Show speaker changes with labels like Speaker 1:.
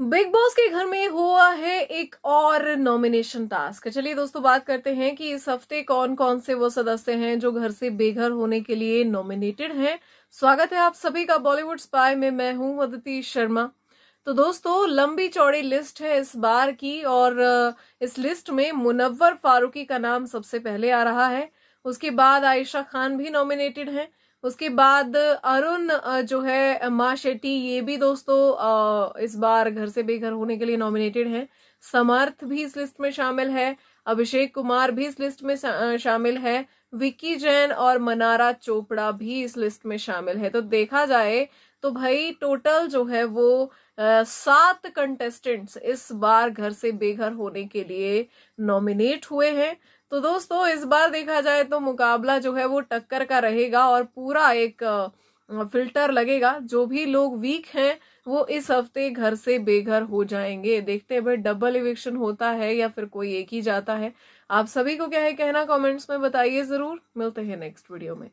Speaker 1: big boss के घर में हुआ है एक और नॉमिनेशन टास्क चलिए दोस्तों बात करते हैं कि इस हफ्ते कौन कौन से वो सदस्य हैं जो घर से बेघर होने के लिए नॉमिनेटेड हैं स्वागत है आप सभी का बॉलीवुड स्पाई में मैं हूं अदिति शर्मा तो दोस्तों लंबी चौड़ी लिस्ट है इस बार की और इस लिस्ट में मुनव्वर फारूकी का नाम सबसे पहले आ रहा है उसके बाद आयशा खान भी नॉमिनेटेड हैं उसके बाद अरुण जो है माँ शेट्टी ये भी दोस्तों इस बार घर से बेघर होने के लिए नॉमिनेटेड हैं समर्थ भी इस लिस्ट में शामिल है अभिषेक कुमार भी इस लिस्ट में शामिल है विकी जैन और मनारा चोपड़ा भी इस लिस्ट में शामिल है तो देखा जाए तो भाई टोटल जो है वो सात कंटेस्टेंट्स इस बार घर से बेघर होने के लिए नॉमिनेट हुए हैं तो दोस्तों इस बार देखा जाए तो मुकाबला जो है वो टक्कर का रहेगा और पूरा एक आ, फिल्टर लगेगा जो भी लोग वीक हैं वो इस हफ्ते घर से बेघर हो जाएंगे देखते हैं भाई डबल इविक्शन होता है या फिर कोई एक ही जाता है आप सभी को क्या है कहना कमेंट्स में बताइए जरूर मिलते हैं नेक्स्ट वीडियो में